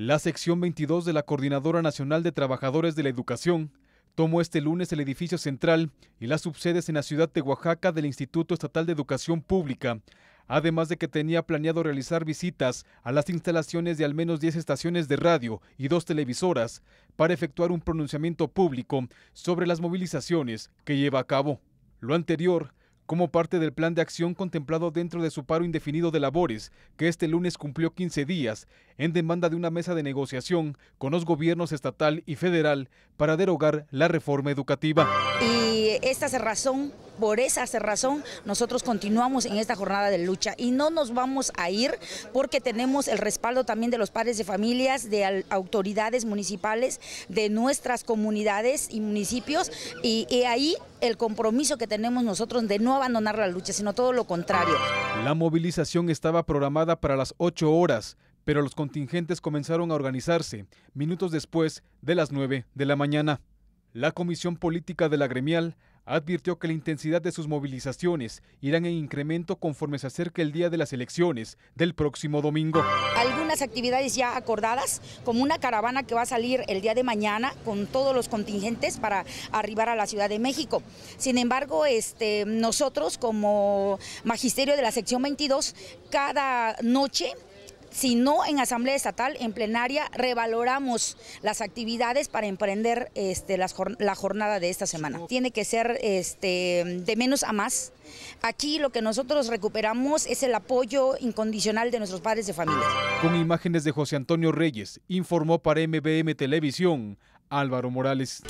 La sección 22 de la Coordinadora Nacional de Trabajadores de la Educación tomó este lunes el edificio central y las subsedes en la ciudad de Oaxaca del Instituto Estatal de Educación Pública, además de que tenía planeado realizar visitas a las instalaciones de al menos 10 estaciones de radio y dos televisoras para efectuar un pronunciamiento público sobre las movilizaciones que lleva a cabo. Lo anterior como parte del plan de acción contemplado dentro de su paro indefinido de labores, que este lunes cumplió 15 días, en demanda de una mesa de negociación con los gobiernos estatal y federal para derogar la reforma educativa y eh, esta por esa razón nosotros continuamos en esta jornada de lucha y no nos vamos a ir porque tenemos el respaldo también de los padres de familias, de autoridades municipales, de nuestras comunidades y municipios y, y ahí el compromiso que tenemos nosotros de no abandonar la lucha, sino todo lo contrario. La movilización estaba programada para las 8 horas, pero los contingentes comenzaron a organizarse minutos después de las 9 de la mañana. La Comisión Política de la Gremial advirtió que la intensidad de sus movilizaciones irán en incremento conforme se acerque el día de las elecciones del próximo domingo. Algunas actividades ya acordadas, como una caravana que va a salir el día de mañana con todos los contingentes para arribar a la Ciudad de México. Sin embargo, este, nosotros como magisterio de la sección 22, cada noche sino en Asamblea Estatal, en plenaria, revaloramos las actividades para emprender este, la jornada de esta semana. Tiene que ser este, de menos a más. Aquí lo que nosotros recuperamos es el apoyo incondicional de nuestros padres de familia. Con imágenes de José Antonio Reyes, informó para MBM Televisión Álvaro Morales.